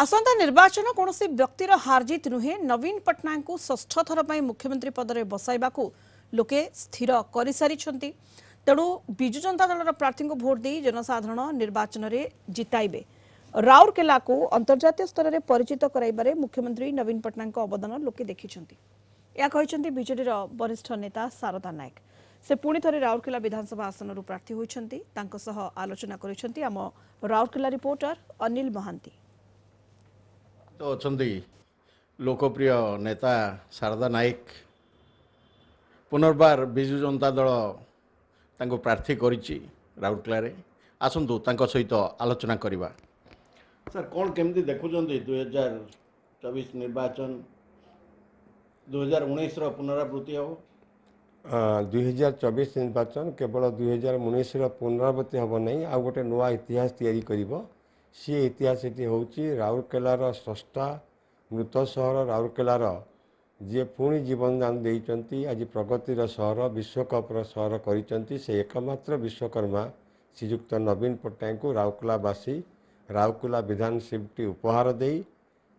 ଆସନ୍ତା ନିର୍ବାଚନ କୌଣସି ବ୍ୟକ୍ତିର ହାରଜିତ ନୁହେଁ ନବୀନ ପଟ୍ଟନାୟକଙ୍କୁ ଷଷ୍ଠ ଥର ପାଇଁ ମୁଖ୍ୟମନ୍ତ୍ରୀ ପଦରେ ବସାଇବାକୁ ଲୋକେ ସ୍ଥିର କରିସାରିଛନ୍ତି ତେଣୁ ବିଜୁ ଜନତା ଦଳର ପ୍ରାର୍ଥୀଙ୍କୁ ଭୋଟ ଦେଇ ଜନସାଧାରଣ ନିର୍ବାଚନରେ ଜିତାଇବେ ରାଉରକେଲାକୁ ଅନ୍ତର୍ଜାତୀୟ ସ୍ତରରେ ପରିଚିତ କରାଇବାରେ ମୁଖ୍ୟମନ୍ତ୍ରୀ ନବୀନ ପଟ୍ଟନାୟକଙ୍କ ଅବଦାନ ଲୋକେ ଦେଖିଛନ୍ତି ଏହା କହିଛନ୍ତି ବିଜେଡ଼ିର ବରିଷ୍ଠ ନେତା ଶାରଦା ନାୟକ ସେ ପୁଣି ଥରେ ରାଉରକେଲା ବିଧାନସଭା ଆସନରୁ ପ୍ରାର୍ଥୀ ହୋଇଛନ୍ତି ତାଙ୍କ ସହ ଆଲୋଚନା କରିଛନ୍ତି ଆମ ରାଉରକେଲା ରିପୋର୍ଟର ଅନିଲ ମହାନ୍ତି ତ ଅଛନ୍ତି ଲୋକପ୍ରିୟ ନେତା ଶାରଦା ନାୟକ ପୁନର୍ବାର ବିଜୁ ଜନତା ଦଳ ତାଙ୍କୁ ପ୍ରାର୍ଥୀ କରିଛି ରାଉରକେଲାରେ ଆସନ୍ତୁ ତାଙ୍କ ସହିତ ଆଲୋଚନା କରିବା ସାର୍ କ'ଣ କେମିତି ଦେଖୁଛନ୍ତି ଦୁଇହଜାର ଚବିଶ ନିର୍ବାଚନ ଦୁଇହଜାର ଉଣେଇଶର ପୁନରାବୃତ୍ତି ହେବ ଦୁଇହଜାର ଚବିଶ ନିର୍ବାଚନ କେବଳ ଦୁଇହଜାର ଉଣେଇଶର ପୁନରାବୃତ୍ତି ହେବ ନାହିଁ ଆଉ ଗୋଟେ ନୂଆ ଇତିହାସ ତିଆରି କରିବ ସିଏ ଇତିହାସଟି ହେଉଛି ରାଉରକେଲାର ଷଷ୍ଠା ମୃତ ସହର ରାଉରକେଲାର ଯିଏ ପୁଣି ଜୀବନଦାନ ଦେଇଛନ୍ତି ଆଜି ପ୍ରଗତିର ସହର ବିଶ୍ୱକପ୍ର ସହର କରିଛନ୍ତି ସେ ଏକମାତ୍ର ବିଶ୍ୱକର୍ମା ଶ୍ରୀଯୁକ୍ତ ନବୀନ ପଟ୍ଟନାୟକଙ୍କୁ ରାଉରକେଲାବାସୀ ରାଉରକେଲା ବିଧାନସିପ୍ଟି ଉପହାର ଦେଇ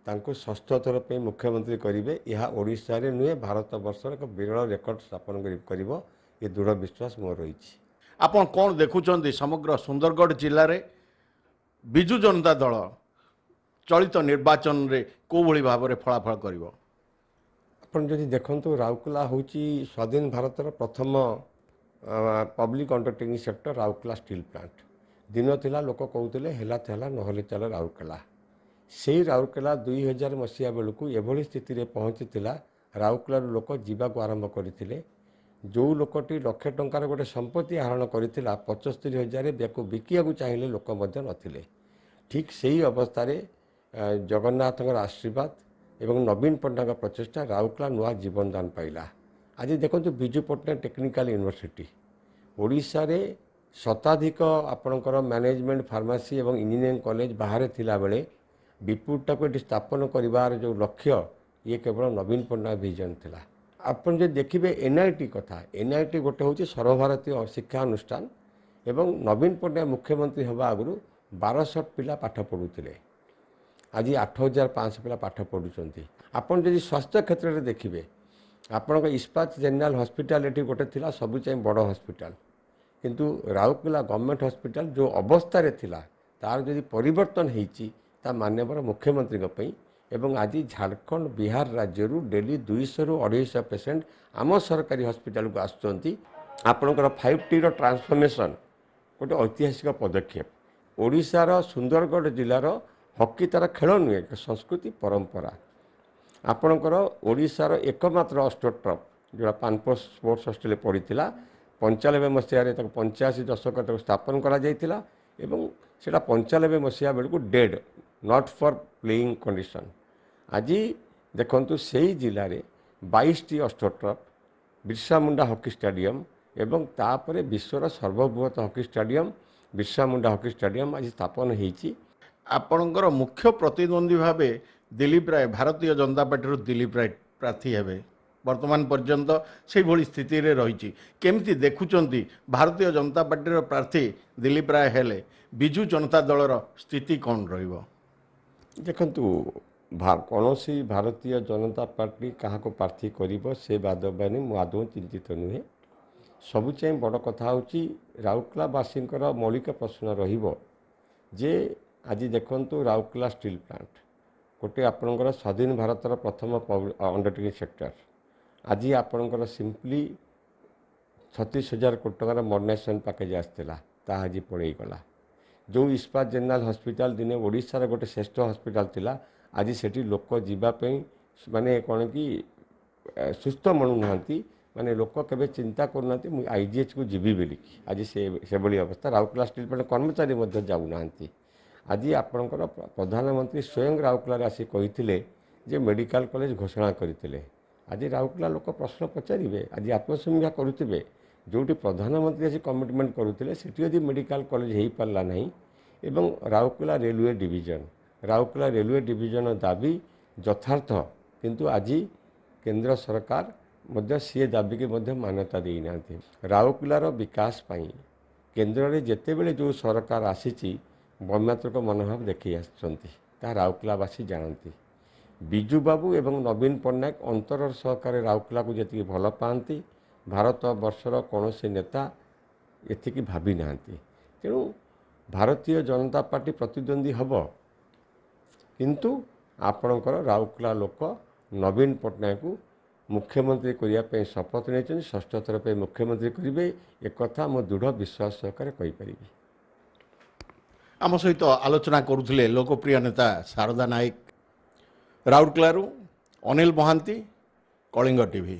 ତାଙ୍କୁ ଷଷ୍ଠ ଥର ପାଇଁ ମୁଖ୍ୟମନ୍ତ୍ରୀ କରିବେ ଏହା ଓଡ଼ିଶାରେ ନୁହେଁ ଭାରତ ବର୍ଷର ଏକ ବିରଳ ରେକର୍ଡ଼ ସ୍ଥାପନ କରିବ ଏ ଦୃଢ଼ ବିଶ୍ୱାସ ମୋର ରହିଛି ଆପଣ କ'ଣ ଦେଖୁଛନ୍ତି ସମଗ୍ର ସୁନ୍ଦରଗଡ଼ ଜିଲ୍ଲାରେ ବିଜୁ ଜନତା ଦଳ ଚଳିତ ନିର୍ବାଚନରେ କେଉଁଭଳି ଭାବରେ ଫଳାଫଳ କରିବ ଆପଣ ଯଦି ଦେଖନ୍ତୁ ରାଉରକେଲା ହେଉଛି ସ୍ୱାଧୀନ ଭାରତର ପ୍ରଥମ public undertaking sector Rourkela steel plant ଦିନ ଥିଲା ଲୋକ କହୁଥିଲେ ହେଲା ତ ହେଲା ନହେଲେ ଚାଲ ରାଉରକେଲା ସେହି ରାଉରକେଲା ଦୁଇ ହଜାର ମସିହା ବେଳକୁ ଏଭଳି ସ୍ଥିତିରେ ପହଞ୍ଚିଥିଲା ରାଉରକେଲାରୁ ଲୋକ ଯିବାକୁ ଆରମ୍ଭ କରିଥିଲେ ଯେଉଁ ଲୋକଟି ଲକ୍ଷେ ଟଙ୍କାର ଗୋଟେ ସମ୍ପତ୍ତି ଆହରଣ କରିଥିଲା ପଞ୍ଚସ୍ତରି ହଜାର ୟାକୁ ବିକିବାକୁ ଚାହିଁଲେ ଲୋକ ମଧ୍ୟ ନଥିଲେ ଠିକ୍ ସେହି ଅବସ୍ଥାରେ ଜଗନ୍ନାଥଙ୍କର ଆଶୀର୍ବାଦ ଏବଂ ନବୀନ ପଟ୍ଟନାୟକ ପ୍ରଚେଷ୍ଟା ରାଉରକେଲା ନୂଆ ଜୀବନଦାନ ପାଇଲା ଆଜି ଦେଖନ୍ତୁ ବିଜୁ ପଟ୍ଟନାୟକ ଟେକ୍ନିକାଲ ୟୁନିଭର୍ସିଟି ଓଡ଼ିଶାରେ ଶତାଧିକ ଆପଣଙ୍କର ମ୍ୟାନେଜମେଣ୍ଟ ଫାର୍ମାସି ଏବଂ ଇଞ୍ଜିନିୟରିଂ କଲେଜ ବାହାରେ ଥିଲାବେଳେ ବିପୁଟାକୁ ଏଠି ସ୍ଥାପନ କରିବାର ଯେଉଁ ଲକ୍ଷ୍ୟ ଇଏ କେବଳ ନବୀନ ପଟ୍ଟନାୟକ ଭିଜନ ଥିଲା ଆପଣ ଯଦି ଦେଖିବେ ଏନ୍ଆଇଟି କଥା ଏନ୍ଆଇଟି ଗୋଟେ ହେଉଛି ସର୍ବଭାରତୀୟ ଶିକ୍ଷା ଅନୁଷ୍ଠାନ ଏବଂ ନବୀନ ପଟ୍ଟନାୟକ ମୁଖ୍ୟମନ୍ତ୍ରୀ ହେବା ଆଗରୁ ବାରଶହ ପିଲା ପାଠ ପଢ଼ୁଥିଲେ ଆଜି ଆଠ ହଜାର ପାଞ୍ଚଶହ ପିଲା ପାଠ ପଢ଼ୁଛନ୍ତି ଆପଣ ଯଦି ସ୍ୱାସ୍ଥ୍ୟ କ୍ଷେତ୍ରରେ ଦେଖିବେ ଆପଣଙ୍କ ଇସ୍ପାତ ଜେନେରାଲ ହସ୍ପିଟାଲ ଏଠି ଗୋଟେ ଥିଲା ସବୁ ଯାଇ ବଡ଼ ହସ୍ପିଟାଲ କିନ୍ତୁ ରାଉରକେଲା ଗଭର୍ଣ୍ଣମେଣ୍ଟ ହସ୍ପିଟାଲ ଯେଉଁ ଅବସ୍ଥାରେ ଥିଲା ତା'ର ଯଦି ପରିବର୍ତ୍ତନ ହେଇଛି ତା ମାନ୍ୟବର ମୁଖ୍ୟମନ୍ତ୍ରୀଙ୍କ ପାଇଁ ଏବଂ ଆଜି ଝାଡ଼ଖଣ୍ଡ ବିହାର ରାଜ୍ୟରୁ ଡେଲି ଦୁଇଶହରୁ ଅଢ଼େଇଶହ ପେସେଣ୍ଟ ଆମ ସରକାରୀ ହସ୍ପିଟାଲକୁ ଆସୁଛନ୍ତି ଆପଣଙ୍କର ଫାଇଭ୍ ଟିର ଟ୍ରାନ୍ସଫର୍ମେସନ୍ ଗୋଟେ ଐତିହାସିକ ପଦକ୍ଷେପ ଓଡ଼ିଶାର ସୁନ୍ଦରଗଡ଼ ଜିଲ୍ଲାର ହକି ତା'ର ଖେଳ ନୁହେଁ ସଂସ୍କୃତି ପରମ୍ପରା ଆପଣଙ୍କର ଓଡ଼ିଶାର ଏକମାତ୍ର ଅଷ୍ଟ୍ରପ୍ ଯେଉଁଟା ପାନପୋଷ ସ୍ପୋର୍ଟସ୍ ହଷ୍ଟେଲରେ ପଡ଼ିଥିଲା ପଞ୍ଚାନବେ ମସିହାରେ ତାକୁ ପଞ୍ଚାଅଶୀ ଦଶକ ତାକୁ ସ୍ଥାପନ କରାଯାଇଥିଲା ଏବଂ ସେଇଟା ପଞ୍ଚାନବେ ମସିହା ବେଳକୁ dead not for playing condition ଆଜି ଦେଖନ୍ତୁ ସେହି ଜିଲ୍ଲାରେ ବାଇଶଟି astroturf Birsa Munda hockey stadium ଏବଂ ତାପରେ ବିଶ୍ୱର ସର୍ବବୃହତ hockey stadium Birsa Munda hockey stadium ଆଜି ସ୍ଥାପନ ହୋଇଛି ଆପଣଙ୍କର ମୁଖ୍ୟ ପ୍ରତିଦ୍ୱନ୍ଦ୍ୱୀ ଭାବେ ଦିଲ୍ଲୀପ ରାୟ ଭାରତୀୟ ଜନତା ପାର୍ଟିରୁ ଦିଲ୍ଲୀପ ରାୟ ପ୍ରାର୍ଥୀ ହେବେ ବର୍ତ୍ତମାନ ପର୍ଯ୍ୟନ୍ତ ସେହିଭଳି ସ୍ଥିତିରେ ରହିଛି କେମିତି ଦେଖୁଛନ୍ତି ଭାରତୀୟ ଜନତା ପାର୍ଟିର ପ୍ରାର୍ଥୀ ଦିଲ୍ଲୀପ ରାୟ ହେଲେ ବିଜୁ ଜନତା ଦଳର ସ୍ଥିତି କ'ଣ ରହିବ ଦେଖନ୍ତୁ କୌଣସି ଭାରତୀୟ ଜନତା ପାର୍ଟି କାହାକୁ ପ୍ରାର୍ଥୀ କରିବ ସେ ବାଦ ବାନି ମୁଁ ଆଦୌ ଚିନ୍ତିତ ନୁହେଁ ସବୁଚାହିଁ ବଡ଼ କଥା ହେଉଛି ରାଉରକେଲାବାସୀଙ୍କର ମୌଳିକ ପ୍ରଶ୍ନ ରହିବ ଯେ ଆଜି ଦେଖନ୍ତୁ ରାଉରକେଲା ଷ୍ଟିଲ୍ ପ୍ଲାଣ୍ଟ ଗୋଟେ ଆପଣଙ୍କର ସ୍ୱାଧୀନ ଭାରତର ପ୍ରଥମ ଅଣ୍ଡରଟେକିଂ ସେକ୍ଟର ଆଜି ଆପଣଙ୍କର ସିମ୍ପଲି ଛତିଶ ହଜାର କୋଟି ଟଙ୍କାର ମଡର୍ଣ୍ଣାଇଜେସନ୍ ପ୍ୟାକେଜ୍ ଆସିଥିଲା ତାହା ଆଜି ପଳେଇଗଲା ଯେଉଁ ଇସ୍ପାତ ଜେନେରାଲ ହସ୍ପିଟାଲ ଦିନେ ଓଡ଼ିଶାର ଗୋଟେ ଶ୍ରେଷ୍ଠ ହସ୍ପିଟାଲ ଥିଲା आज से लोक जीप मानने कौन कि सुस्थ मणु ना मानने लोक के चिंता करूना मुझे आई जी एच को जीवी बोलिकी आज से अवस्था राउरकला स्टिल प्लांट कर्मचारी जाऊना आज आप प्रधानमंत्री स्वयं राउरकलार आज मेडिकल कलेज घोषणा करते आज राउरकला लोक प्रश्न पचारे आज आत्मसमीक्षा करुवे जोटी प्रधानमंत्री आज कमिटमेंट करुले मेडिकल कलेज हो पार्ला ना Rourkela railway division Rourkela railway division ଦାବି ଯଥାର୍ଥ କିନ୍ତୁ ଆଜି କେନ୍ଦ୍ର ସରକାର ମଧ୍ୟ ସିଏ ଦାବିକି ମଧ୍ୟ ମାନ୍ୟତା ଦେଇନାହାନ୍ତି ରାଉରକେଲାର ବିକାଶ ପାଇଁ କେନ୍ଦ୍ରରେ ଯେତେବେଳେ ଯେଉଁ ସରକାର ଆସିଛି ବୈମାତ୍ରିକ ମନୋଭାବ ଦେଖେଇ ଆସୁଛନ୍ତି ତାହା ରାଉରକେଲାବାସୀ ଜାଣନ୍ତି ବିଜୁବାବୁ ଏବଂ ନବୀନ ପଟ୍ଟନାୟକ ଅନ୍ତରର ସହକାରେ ରାଉରକେଲାକୁ ଯେତିକି ଭଲ ପାଆନ୍ତି ଭାରତ ବର୍ଷର କୌଣସି ନେତା ଏତିକି ଭାବିନାହାନ୍ତି ତେଣୁ ଭାରତୀୟ ଜନତା ପାର୍ଟି ପ୍ରତିଦ୍ୱନ୍ଦ୍ୱୀ ହେବ କିନ୍ତୁ ଆପଣଙ୍କର ରାଉରକେଲା ଲୋକ ନବୀନ ପଟ୍ଟନାୟକଙ୍କୁ ମୁଖ୍ୟମନ୍ତ୍ରୀ କରିବା ପାଇଁ ଶପଥ ନେଇଛନ୍ତି ଷଷ୍ଠ ଥର ପାଇଁ ମୁଖ୍ୟମନ୍ତ୍ରୀ କରିବେ ଏକଥା ମୁଁ ଦୃଢ଼ ବିଶ୍ୱାସ ସହକାରେ କହିପାରିବି ଆମ ସହିତ ଆଲୋଚନା କରୁଥିଲେ ଲୋକପ୍ରିୟ ନେତା ଶାରଦା ନାୟକ ରାଉରକେଲାରୁ ଅନିଲ ମହାନ୍ତି କଳିଙ୍ଗ ଟିଭି